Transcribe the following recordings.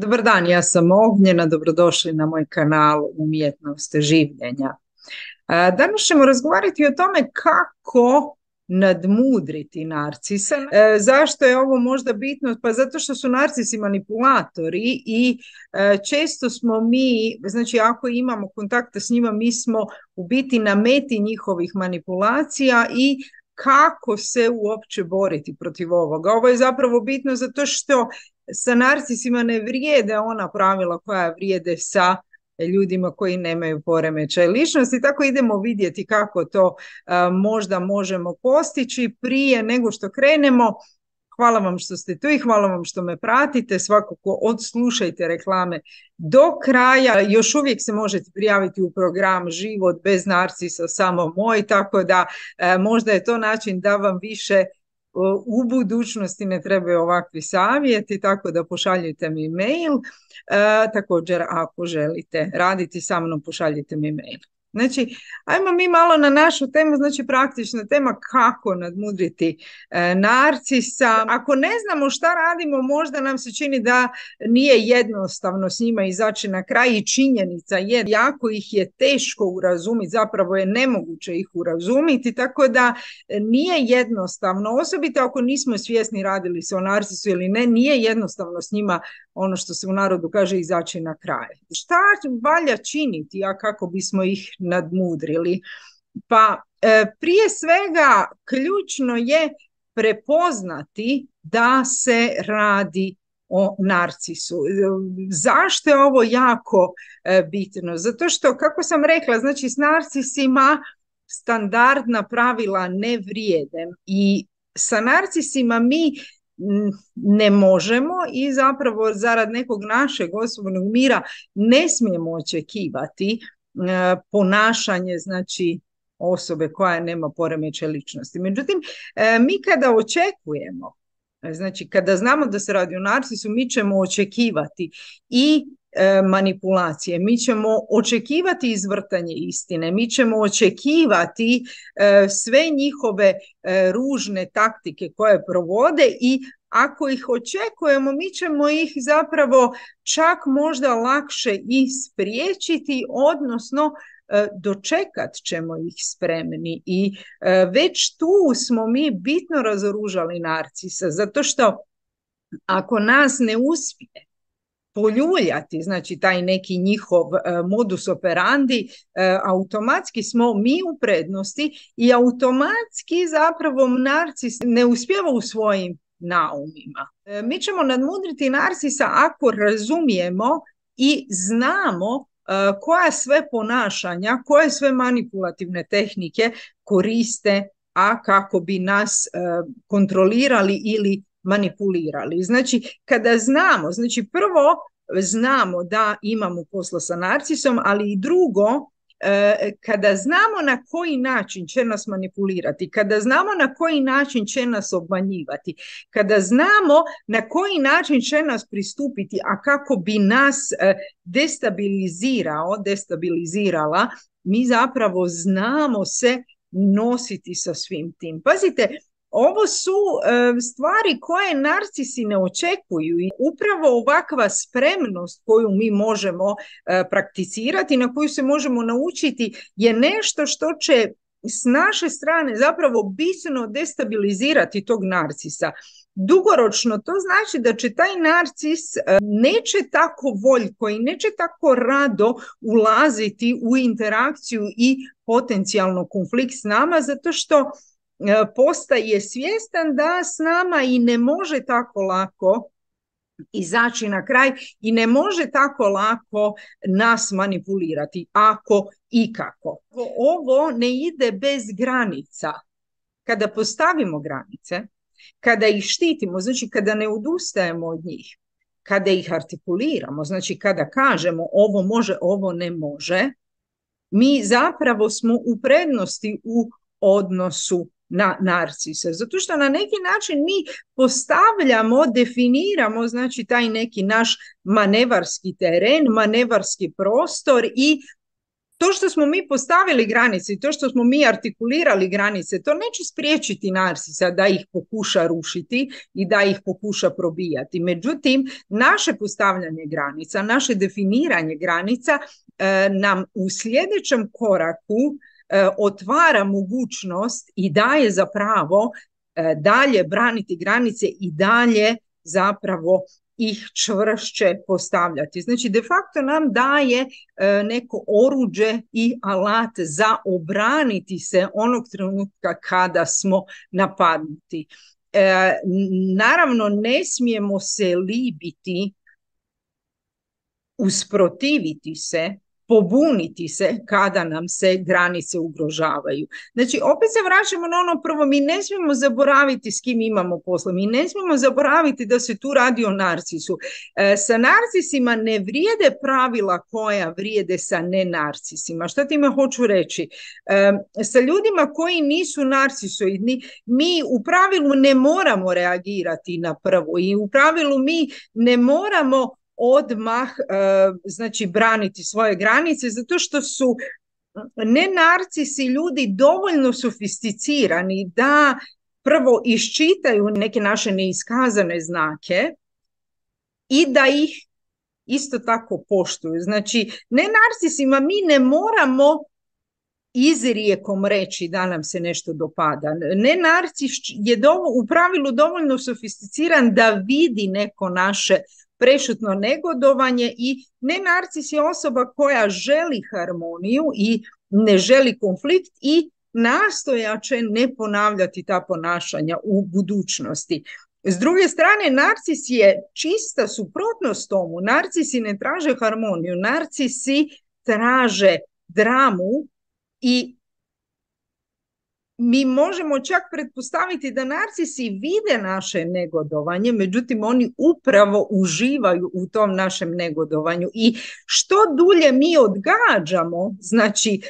Dobar dan, ja sam Ognjena, dobrodošli na moj kanal Umjetnost življenja. E, danas ćemo razgovarati o tome kako nadmudriti narcisa. E, zašto je ovo možda bitno? Pa zato što su narcisi manipulatori i e, često smo mi, znači ako imamo kontakta s njima, mi smo u biti na meti njihovih manipulacija i kako se uopće boriti protiv ovoga. Ovo je zapravo bitno zato što sa narcisima ne vrijede ona pravila koja vrijede sa ljudima koji nemaju poremećaj ličnosti. Tako idemo vidjeti kako to e, možda možemo postići prije nego što krenemo. Hvala vam što ste tu i hvala vam što me pratite. Svakako odslušajte reklame do kraja. Još uvijek se možete prijaviti u program Život bez narcisa, samo moj, tako da e, možda je to način da vam više u budućnosti ne trebaju ovakvi savjeti, tako da pošaljite mi mail. E, također, ako želite raditi sa mnom, pošaljite mi mail. Znači, ajmo mi malo na našu temu, znači praktična tema kako nadmudriti e, narcisa. Ako ne znamo šta radimo, možda nam se čini da nije jednostavno s njima izaći na kraj i činjenica je jako ih je teško urazumiti, zapravo je nemoguće ih urazumiti, tako da nije jednostavno, osobito ako nismo svjesni radili se o narcisu ili ne, nije jednostavno s njima ono što se u narodu kaže izaći na kraj. Šta valja činiti, a kako bismo ih nadmudrili. Pa e, prije svega ključno je prepoznati da se radi o narcisu. Zašto je ovo jako e, bitno? Zato što, kako sam rekla, znači s narcisima standardna pravila ne vrijede i sa narcisima mi ne možemo i zapravo zarad nekog našeg osobnog mira ne smijemo očekivati E, ponašanje znači osobe koja nema poremećaj ličnosti. Međutim, e, mi kada očekujemo, e, znači kada znamo da se radi o narcisu, mi ćemo očekivati i manipulacije, mi ćemo očekivati izvrtanje istine, mi ćemo očekivati sve njihove ružne taktike koje provode i ako ih očekujemo, mi ćemo ih zapravo čak možda lakše i spriječiti, odnosno e, dočekat ćemo ih spremni i e, već tu smo mi bitno razoružali narcisa, zato što ako nas ne uspije poljuljati, znači taj neki njihov e, modus operandi, automatski smo mi u prednosti i automatski zapravo narcis ne uspjeva u svojim naumima. E, mi ćemo nadmudriti narcisa ako razumijemo i znamo e, koja sve ponašanja, koje sve manipulativne tehnike koriste, a kako bi nas e, kontrolirali ili manipulirali. Znači, kada znamo, znači prvo znamo da imamo posla sa narcisom, ali i drugo, E, kada znamo na koji način će nas manipulirati, kada znamo na koji način će nas obmanjivati, kada znamo na koji način će nas pristupiti, a kako bi nas e, destabilizirao, destabilizirala, mi zapravo znamo se nositi sa svim tim. Pazite, ovo su e, stvari koje narcisi ne očekuju i upravo ovakva spremnost koju mi možemo e, prakticirati, na koju se možemo naučiti je nešto što će s naše strane zapravo bitno destabilizirati tog narcisa. Dugoročno to znači da će taj narcis e, neće tako voljko i neće tako rado ulaziti u interakciju i potencijalno konflikt s nama zato što E, postaje svjestan da s nama i ne može tako lako izaći na kraj i ne može tako lako nas manipulirati, ako i kako. Ovo ne ide bez granica. Kada postavimo granice, kada ih štitimo, znači kada ne odustajemo od njih, kada ih artikuliramo, znači kada kažemo ovo može, ovo ne može, mi zapravo smo u prednosti u odnosu na narcisa, zato što na neki način mi postavljamo, definiramo znači taj neki naš manevarski teren, manevarski prostor i to što smo mi postavili granice i to što smo mi artikulirali granice, to neće spriječiti narcisa da ih pokuša rušiti i da ih pokuša probijati. Međutim, naše postavljanje granica, naše definiranje granica eh, nam u sljedećem koraku E, otvara mogućnost i daje zapravo e, dalje braniti granice i dalje zapravo ih čvršće postavljati. Znači, de facto nam daje e, neko oruđe i alat za obraniti se onog trenutka kada smo napadnuti. Naravno, ne smijemo se libiti usprotiviti se pobuniti se kada nam se granice ugrožavaju. Znači, opet se vraćamo na ono prvo, mi ne smijemo zaboraviti s kim imamo posla, mi ne smijemo zaboraviti da se tu radi o narcisu. E, sa narcisima ne vrijede pravila koja vrijede sa nenarcisima. Što time hoću reći? E, sa ljudima koji nisu narcisoidni, mi u pravilu ne moramo reagirati na prvo i u pravilu mi ne moramo odmah e, znači braniti svoje granice zato što su ne narcisi ljudi dovoljno sofisticirani da prvo iščitaju neke naše neiskazane znake i da ih isto tako poštuju. Znači, ne narcisima mi ne moramo izrijekom reći da nam se nešto dopada. Ne narcis je dovo, u pravilu dovoljno sofisticiran da vidi neko naše prešutno negodovanje i ne narcis je osoba koja želi harmoniju i ne želi konflikt i nastoja će ne ponavljati ta ponašanja u budućnosti. S druge strane, narcis je čista suprotnost tomu. Narcisi ne traže harmoniju, narcisi traže dramu i mi možemo čak pretpostaviti da narcisi vide naše negodovanje, međutim oni upravo uživaju u tom našem negodovanju i što dulje mi odgađamo, znači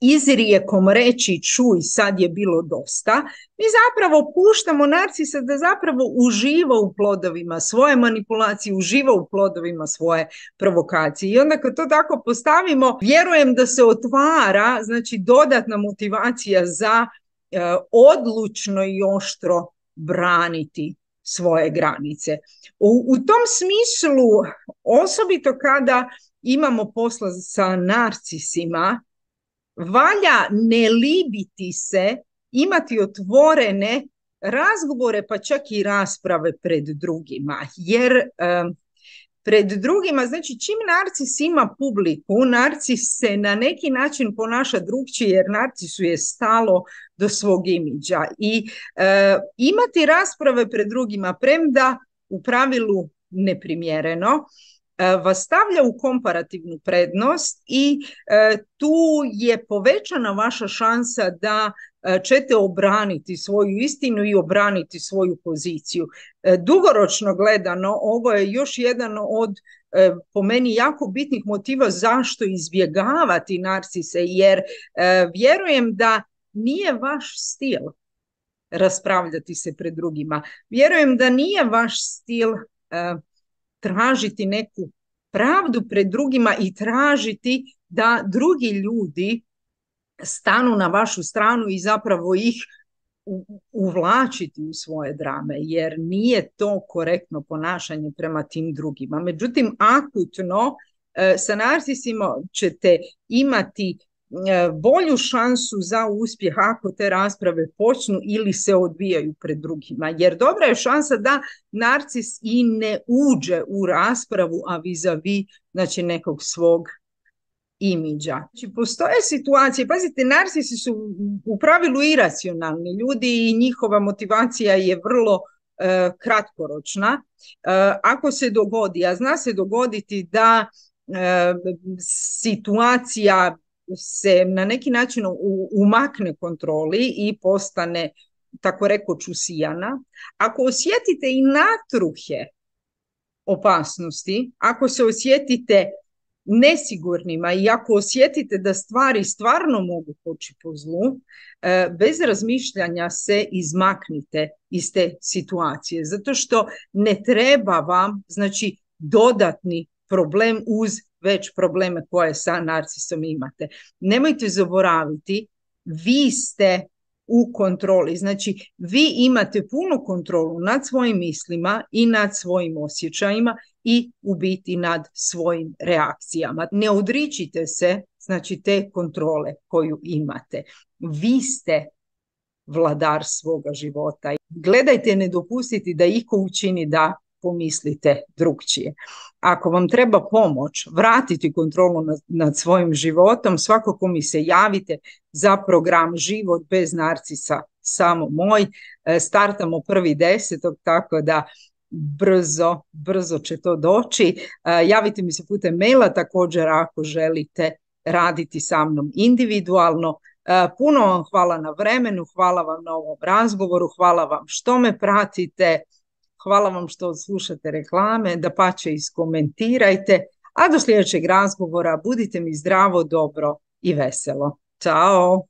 izrijekom reći čuj sad je bilo dosta, mi zapravo puštamo narcisa da zapravo uživa u plodovima svoje manipulacije, uživa u plodovima svoje provokacije. I onda kad to tako postavimo, vjerujem da se otvara znači dodatna motivacija za e, odlučno i oštro braniti svoje granice. U, u tom smislu, osobito kada imamo posla sa narcisima, valja ne libiti se imati otvorene razgovore pa čak i rasprave pred drugima jer pred drugima znači čim narcis ima publiku narcis se na neki način ponaša drugčije jer narcisu je stalo do svog imidža i e, imati rasprave pred drugima premda u pravilu neprimjereno E, vas stavlja u komparativnu prednost i e, tu je povećana vaša šansa da e, ćete obraniti svoju istinu i obraniti svoju poziciju. Dugoročno gledano, ovo je još jedan od po meni jako bitnih motiva zašto izbjegavati narcise, jer vjerujem da nije vaš stil raspravljati se pred drugima. Vjerujem da nije vaš stil tražiti neku pravdu pred drugima i tražiti da drugi ljudi stanu na vašu stranu i zapravo ih uvlačiti u svoje drame, jer nije to korektno ponašanje prema tim drugima. Međutim, akutno e, sa narcisima ćete imati E, bolju šansu za uspjeh ako te rasprave počnu ili se odvijaju pred drugima. Jer dobra je šansa da narcis i ne uđe u raspravu, a vis-a-vis znači, nekog svog imidža. Znači, postoje situacije, pazite, narcisi su u pravilu iracionalni ljudi i njihova motivacija je vrlo e, kratkoročna. E, ako se dogodi, a zna se dogoditi da situacija se na neki način umakne kontroli i postane tako reko čusijana, ako osjetite i natruhe opasnosti, ako se osjetite nesigurnima i ako osjetite da stvari stvarno mogu poći po zlu, e, bez razmišljanja se izmaknite iz te situacije, zato što ne treba vam znači, dodatni problem uz već probleme koje sa narcisom imate. Nemojte zaboraviti, vi ste u kontroli. Znači, vi imate punu kontrolu nad svojim mislima i nad svojim osjećajima i u biti nad svojim reakcijama. Ne odričite se znači te kontrole koju imate. Vi ste vladar svoga života. Gledajte ne dopustiti da iko učini da pomislite drugčije. Ako vam treba pomoć vratiti kontrolu nad, svojim životom, svakako mi se javite za program Život bez narcisa samo moj. E, startamo prvi desetog, tako da brzo, brzo će to doći. E, javite mi se putem maila također ako želite raditi sa mnom individualno. E, puno vam hvala na vremenu, hvala vam na ovom razgovoru, hvala vam što me pratite. Hvala vam što slušate reklame, da pače iskomentirajte, a do sljedećeg razgovora budite mi zdravo, dobro i veselo. Ćao!